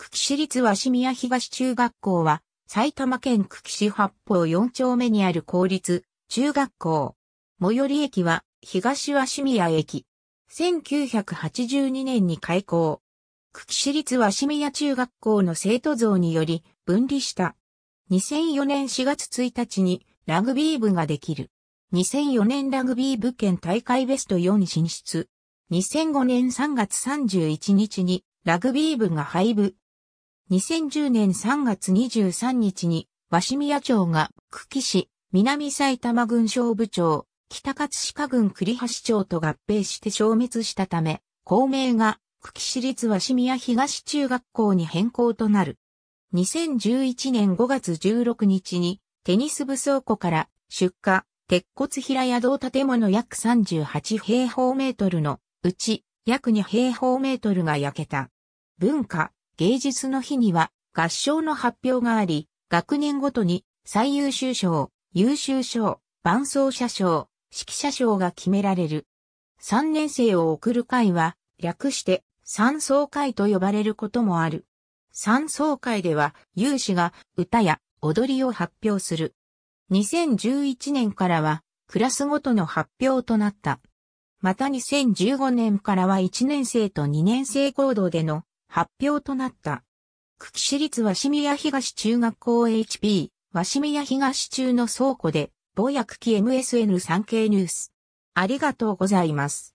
久喜市立鷲宮東中学校は、埼玉県久喜市八方4丁目にある公立中学校。最寄り駅は東鷲宮駅。1982年に開校。久喜市立鷲宮中学校の生徒像により分離した。2004年4月1日にラグビー部ができる。2004年ラグビー部県大会ベスト4進出。2005年3月31日にラグビー部が廃部。2010年3月23日に、鷲宮町が、久喜市、南埼玉郡小部町、北葛飾郡栗橋町と合併して消滅したため、校名が、久喜市立鷲宮東中学校に変更となる。2011年5月16日に、テニス部倉庫から出火、鉄骨平屋堂建物約38平方メートルのうち約2平方メートルが焼けた。文化、芸術の日には合唱の発表があり、学年ごとに最優秀賞、優秀賞、伴奏者賞、指揮者賞が決められる。3年生を送る会は、略して三奏会と呼ばれることもある。三奏会では、有志が歌や踊りを発表する。2011年からは、クラスごとの発表となった。また2015年からは1年生と2年生行動での発表となった。久喜市立鷲宮東中学校 HP、鷲宮東中の倉庫で、母や久喜 MSN 産経ニュース。ありがとうございます。